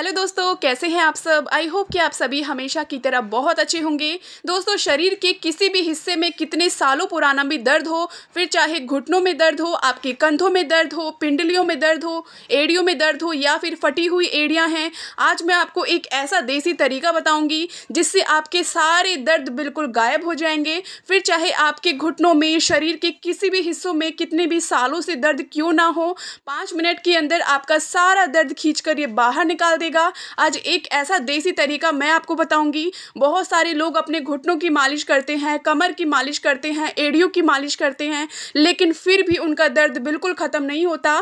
hello दोस्तों कैसे हैं आप सब आई होप कि आप सभी हमेशा की तरह बहुत अच्छे होंगे दोस्तों शरीर के किसी भी हिस्से में कितने सालों पुराना भी दर्द हो फिर चाहे घुटनों में दर्द हो आपके कंधों में दर्द हो पिंडलियों में दर्द हो एड़ियों में दर्द हो या फिर फटी हुई एड़ियाँ हैं आज मैं आपको एक ऐसा देसी तरीका बताऊँगी जिससे आपके सारे दर्द बिल्कुल गायब हो जाएंगे फिर चाहे आपके घुटनों में शरीर के किसी भी हिस्सों में कितने भी सालों से दर्द क्यों ना हो पाँच मिनट के अंदर आपका सारा दर्द खींच कर ये बाहर निकाल देगा रहेगा आज एक ऐसा देसी तरीका मैं आपको बताऊंगी बहुत सारे लोग अपने घुटनों की मालिश करते हैं कमर की मालिश करते हैं एड़ियों की मालिश करते हैं लेकिन फिर भी उनका दर्द बिल्कुल ख़त्म नहीं होता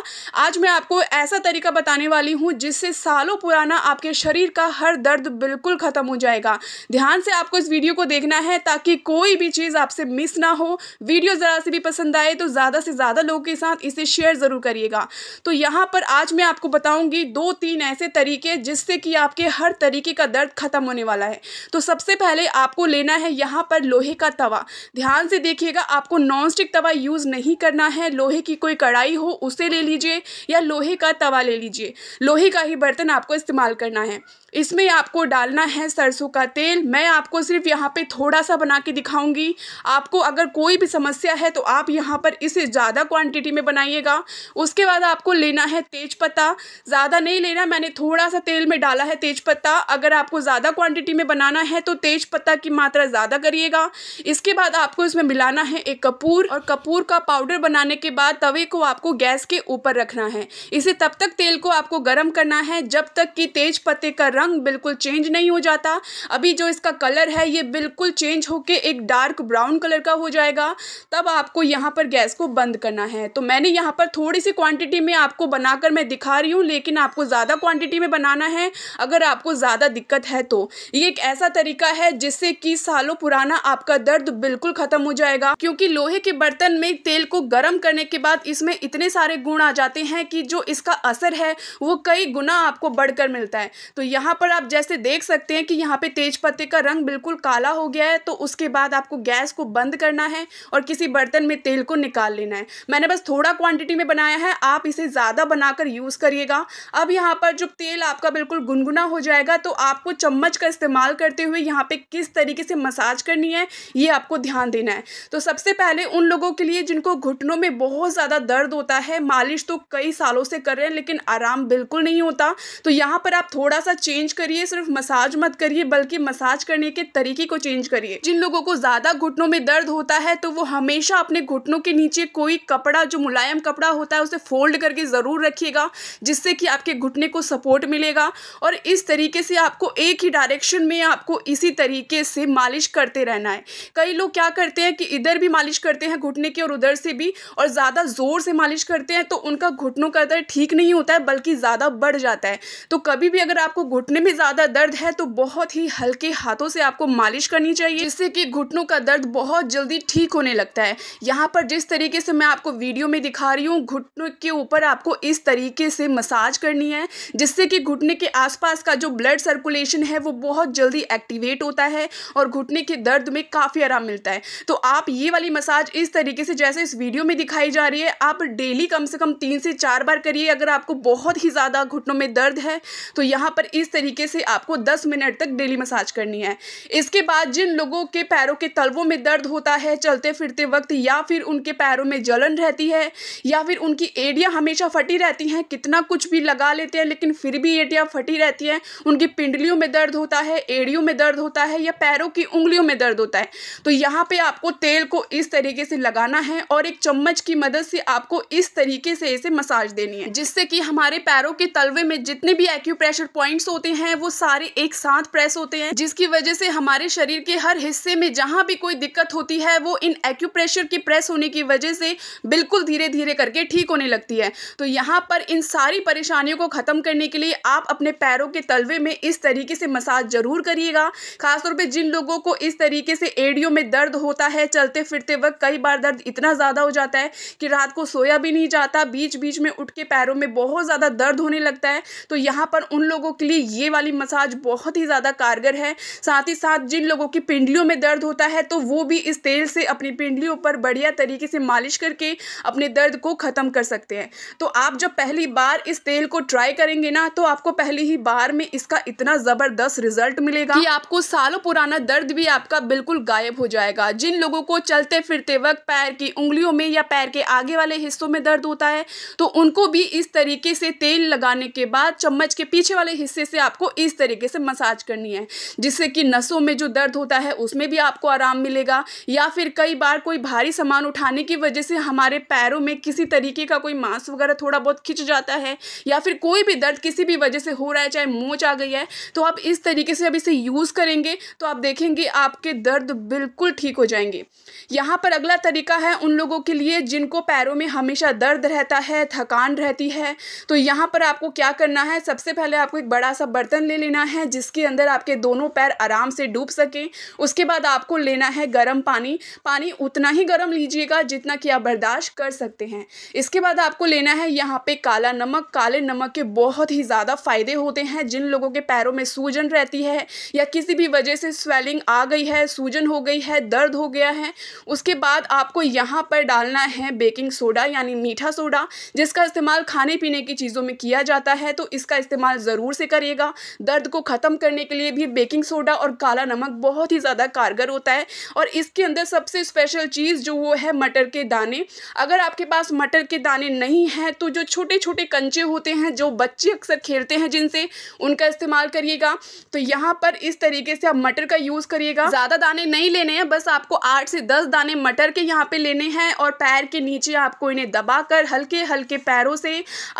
आज मैं आपको ऐसा तरीका बताने वाली हूँ जिससे सालों पुराना आपके शरीर का हर दर्द बिल्कुल ख़त्म हो जाएगा ध्यान से आपको इस वीडियो को देखना है ताकि कोई भी चीज़ आपसे मिस ना हो वीडियो ज़रा से भी पसंद आए तो ज़्यादा से ज़्यादा लोगों के साथ इसे शेयर ज़रूर करिएगा तो यहाँ पर आज मैं आपको बताऊँगी दो तीन ऐसे तरीके जिससे कि आपके हर तरीके का दर्द ख़त्म होने वाला है तो सबसे पहले आपको लेना है यहाँ पर लोहे का तवा ध्यान से देखिएगा आपको नॉन स्टिक तवा यूज़ नहीं करना है लोहे की कोई कढ़ाई हो उसे ले लीजिए या लोहे का तवा ले लीजिए लोहे का ही बर्तन आपको इस्तेमाल करना है इसमें आपको डालना है सरसों का तेल मैं आपको सिर्फ यहाँ पे थोड़ा सा बना के दिखाऊंगी आपको अगर कोई भी समस्या है तो आप यहाँ पर इसे ज़्यादा क्वांटिटी में बनाइएगा उसके बाद आपको लेना है तेज़पत्ता ज़्यादा नहीं लेना मैंने थोड़ा सा तेल में डाला है तेज़पत्ता अगर आपको ज़्यादा क्वान्टिटी में बनाना है तो तेज की मात्रा ज़्यादा करिएगा इसके बाद आपको इसमें मिलाना है एक कपूर और कपूर का पाउडर बनाने के बाद तवे को आपको गैस के ऊपर रखना है इसे तब तक तेल को आपको गर्म करना है जब तक कि तेज का रंग बिल्कुल चेंज नहीं हो जाता अभी जो इसका कलर है ये बिल्कुल चेंज होके एक डार्क ब्राउन कलर का हो जाएगा तब आपको यहाँ पर गैस को बंद करना है तो मैंने यहाँ पर थोड़ी सी क्वांटिटी में आपको बनाकर मैं दिखा रही हूँ लेकिन आपको ज़्यादा क्वांटिटी में बनाना है अगर आपको ज़्यादा दिक्कत है तो ये एक ऐसा तरीका है जिससे कि सालों पुराना आपका दर्द बिल्कुल ख़त्म हो जाएगा क्योंकि लोहे के बर्तन में तेल को गर्म करने के बाद इसमें इतने सारे गुण आ जाते हैं कि जो इसका असर है वो कई गुना आपको बढ़कर मिलता है तो यहाँ यहाँ पर आप जैसे देख सकते हैं कि यहाँ पे तेज पत्ते का रंग बिल्कुल काला हो गया है तो उसके बाद आपको गैस को बंद करना है और किसी बर्तन में तेल को निकाल लेना है मैंने बस थोड़ा क्वांटिटी में बनाया है आप इसे ज़्यादा बनाकर यूज़ करिएगा अब यहाँ पर जो तेल आपका बिल्कुल गुनगुना हो जाएगा तो आपको चम्मच का इस्तेमाल करते हुए यहाँ पर किस तरीके से मसाज करनी है ये आपको ध्यान देना है तो सबसे पहले उन लोगों के लिए जिनको घुटनों में बहुत ज़्यादा दर्द होता है मालिश तो कई सालों से कर रहे हैं लेकिन आराम बिल्कुल नहीं होता तो यहाँ पर आप थोड़ा सा चेंज चेंज करिए सिर्फ मसाज मत करिए बल्कि मसाज करने के तरीके को चेंज करिए जिन लोगों को ज्यादा घुटनों में दर्द होता है तो वो हमेशा अपने घुटनों के नीचे कोई कपड़ा जो मुलायम कपड़ा होता है उसे फोल्ड करके ज़रूर रखिएगा जिससे कि आपके घुटने को सपोर्ट मिलेगा और इस तरीके से आपको एक ही डायरेक्शन में आपको इसी तरीके से मालिश करते रहना है कई लोग क्या करते हैं कि इधर भी मालिश करते हैं घुटने की और उधर से भी और ज़्यादा ज़ोर से मालिश करते हैं तो उनका घुटनों का दर्द ठीक नहीं होता है बल्कि ज़्यादा बढ़ जाता है तो कभी भी अगर आपको घुट घुटने में ज़्यादा दर्द है तो बहुत ही हल्के हाथों से आपको मालिश करनी चाहिए जिससे कि घुटनों का दर्द बहुत जल्दी ठीक होने लगता है यहाँ पर जिस तरीके से मैं आपको वीडियो में दिखा रही हूँ घुटनों के ऊपर आपको इस तरीके से मसाज करनी है जिससे कि घुटने के आसपास का जो ब्लड सर्कुलेशन है वो बहुत जल्दी एक्टिवेट होता है और घुटने के दर्द में काफ़ी आराम मिलता है तो आप ये वाली मसाज इस तरीके से जैसे इस वीडियो में दिखाई जा रही है आप डेली कम से कम तीन से चार बार करिए अगर आपको बहुत ही ज़्यादा घुटनों में दर्द है तो यहाँ पर इस तरीके से आपको 10 मिनट तक डेली मसाज करनी है इसके बाद जिन लोगों के पैरों के तलवों में दर्द होता है चलते फिरते वक्त या फिर उनके पैरों में जलन रहती है या फिर उनकी एडिया हमेशा फटी रहती हैं कितना कुछ भी लगा लेते हैं लेकिन फिर भी एडिया फटी रहती है उनकी पिंडलियों में दर्द होता है एड़ियों में दर्द होता है या पैरों की उंगलियों में दर्द होता है तो यहाँ पर आपको तेल को इस तरीके से लगाना है और एक चम्मच की मदद से आपको इस तरीके से इसे मसाज देनी है जिससे कि हमारे पैरों के तलवे में जितने भी एक्यूप्रेशर पॉइंट्स होते होते हैं वो सारे एक साथ प्रेस होते हैं जिसकी वजह से हमारे शरीर के हर हिस्से में जहां भी कोई दिक्कत होती है वो इन एक्यूप्रेशर की प्रेस होने की वजह से बिल्कुल धीरे धीरे करके ठीक होने लगती है तो यहाँ पर इन सारी परेशानियों को ख़त्म करने के लिए आप अपने पैरों के तलवे में इस तरीके से मसाज ज़रूर करिएगा खासतौर पर जिन लोगों को इस तरीके से एडियो में दर्द होता है चलते फिरते वक्त कई बार दर्द इतना ज़्यादा हो जाता है कि रात को सोया भी नहीं जाता बीच बीच में उठ के पैरों में बहुत ज़्यादा दर्द होने लगता है तो यहाँ पर उन लोगों के लिए ये वाली मसाज बहुत ही ज़्यादा कारगर है साथ ही साथ जिन लोगों की पिंडलियों में दर्द होता है तो वो भी इस तेल से अपनी पिंडलियों पर बढ़िया तरीके से मालिश करके अपने दर्द को ख़त्म कर सकते हैं तो आप जब पहली बार इस तेल को ट्राई करेंगे ना तो आपको पहली ही बार में इसका इतना ज़बरदस्त रिजल्ट मिलेगा कि आपको सालों पुराना दर्द भी आपका बिल्कुल गायब हो जाएगा जिन लोगों को चलते फिरते वक्त पैर की उंगलियों में या पैर के आगे वाले हिस्सों में दर्द होता है तो उनको भी इस तरीके से तेल लगाने के बाद चम्मच के पीछे वाले हिस्से से आपको इस तरीके से मसाज करनी है जिससे कि नसों में जो दर्द होता है उसमें भी आपको आराम मिलेगा या फिर कई बार कोई भारी सामान उठाने की वजह से हमारे पैरों में किसी तरीके का कोई मांस वगैरह थोड़ा बहुत खिंच जाता है या फिर कोई भी दर्द किसी भी वजह से हो रहा है चाहे मोच आ गई है तो आप इस तरीके से अब इसे यूज़ करेंगे तो आप देखेंगे आपके दर्द बिल्कुल ठीक हो जाएंगे यहाँ पर अगला तरीका है उन लोगों के लिए जिनको पैरों में हमेशा दर्द रहता है थकान रहती है तो यहाँ पर आपको क्या करना है सबसे पहले आपको एक बड़ा सा बर्तन ले लेना है जिसके अंदर आपके दोनों पैर आराम से डूब सकें उसके बाद आपको लेना है गर्म पानी पानी उतना ही गर्म लीजिएगा जितना कि आप बर्दाश्त कर सकते हैं इसके बाद आपको लेना है यहाँ पे काला नमक काले नमक के बहुत ही ज़्यादा फ़ायदे होते हैं जिन लोगों के पैरों में सूजन रहती है या किसी भी वजह से स्वेलिंग आ गई है सूजन हो गई है दर्द हो गया है उसके बाद आपको यहाँ पर डालना है बेकिंग सोडा यानी मीठा सोडा जिसका इस्तेमाल खाने पीने की चीज़ों में किया जाता है तो इसका इस्तेमाल ज़रूर से करिएगा जाएगा दर्द को ख़त्म करने के लिए भी बेकिंग सोडा और काला नमक बहुत ही ज़्यादा कारगर होता है और इसके अंदर सबसे स्पेशल चीज़ जो वो है मटर के दाने अगर आपके पास मटर के दाने नहीं हैं तो जो छोटे छोटे कंचे होते हैं जो बच्चे अक्सर खेलते हैं जिनसे उनका इस्तेमाल करिएगा तो यहाँ पर इस तरीके से आप मटर का यूज़ करिएगा ज़्यादा दाने नहीं लेने हैं बस आपको आठ से दस दाने मटर के यहाँ पर लेने हैं और पैर के नीचे आपको इन्हें दबा हल्के हल्के पैरों से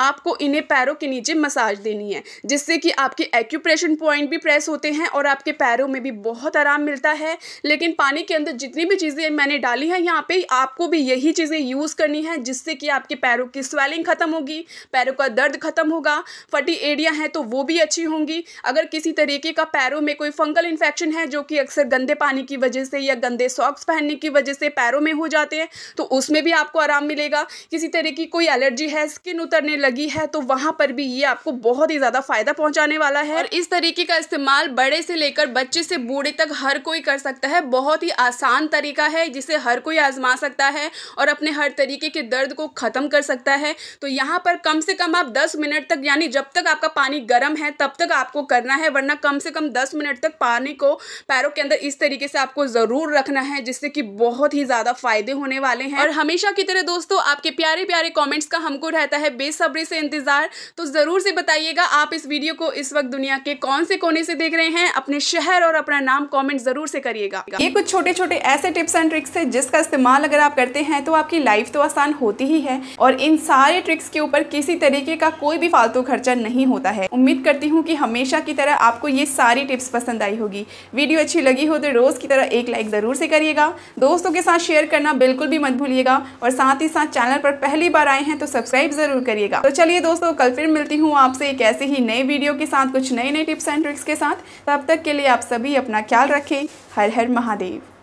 आपको इन्हें पैरों के नीचे मसाज देनी है जिससे कि आप आपके एक्यूप्रेशन पॉइंट भी प्रेस होते हैं और आपके पैरों में भी बहुत आराम मिलता है लेकिन पानी के अंदर जितनी भी चीज़ें मैंने डाली हैं यहाँ पे आपको भी यही चीज़ें यूज़ करनी है जिससे कि आपके पैरों की स्वेलिंग ख़त्म होगी पैरों का दर्द ख़त्म होगा फटी एरिया हैं तो वो भी अच्छी होंगी अगर किसी तरीके का पैरों में कोई फंगल इन्फेक्शन है जो कि अक्सर गंदे पानी की वजह से या गंदे सॉक्स पहनने की वजह से पैरों में हो जाते हैं तो उसमें भी आपको आराम मिलेगा किसी तरह की कोई एलर्जी है स्किन उतरने लगी है तो वहाँ पर भी ये आपको बहुत ही ज़्यादा फ़ायदा पहुँचाने होने वाला है और इस तरीके का इस्तेमाल बड़े से लेकर बच्चे से बूढ़े तक हर कोई कर सकता है बहुत ही आसान तरीका है जिसे हर कोई आजमा सकता है और अपने हर तरीके के दर्द को ख़त्म कर सकता है तो यहाँ पर कम से कम आप दस मिनट तक यानी जब तक आपका पानी गर्म है तब तक आपको करना है वरना कम से कम दस मिनट तक पानी को पैरों के अंदर इस तरीके से आपको ज़रूर रखना है जिससे कि बहुत ही ज़्यादा फायदे होने वाले हैं और हमेशा की तरह दोस्तों आपके प्यारे प्यारे कॉमेंट्स का हमको रहता है बेसब्री से इंतज़ार तो ज़रूर से बताइएगा आप इस वीडियो को इस इस वक्त दुनिया के कौन से कोने से देख रहे हैं अपने शहर और अपना नाम कॉमेंट जरूर से करिएगा ये कुछ छोटे छोटे ऐसे टिप्स एंड ट्रिक्स है जिसका इस्तेमाल अगर आप करते हैं तो आपकी लाइफ तो आसान होती ही है और इन सारे ट्रिक्स के ऊपर किसी तरीके का कोई भी फालतू खर्चा नहीं होता है उम्मीद करती हूँ की हमेशा की तरह आपको ये सारी टिप्स पसंद आई होगी वीडियो अच्छी लगी हो तो रोज़ की तरह एक लाइक ज़रूर से करिएगा दोस्तों के साथ शेयर करना बिल्कुल भी मत भूलिएगा और साथ ही साथ चैनल पर पहली बार आए हैं तो सब्सक्राइब ज़रूर करिएगा तो चलिए दोस्तों कल फिर मिलती हूँ आपसे एक ऐसे ही नए वीडियो के साथ साथ कुछ नए नए टिप्स एंड ट्रिक्स के साथ तब तक के लिए आप सभी अपना ख्याल रखें हर हर महादेव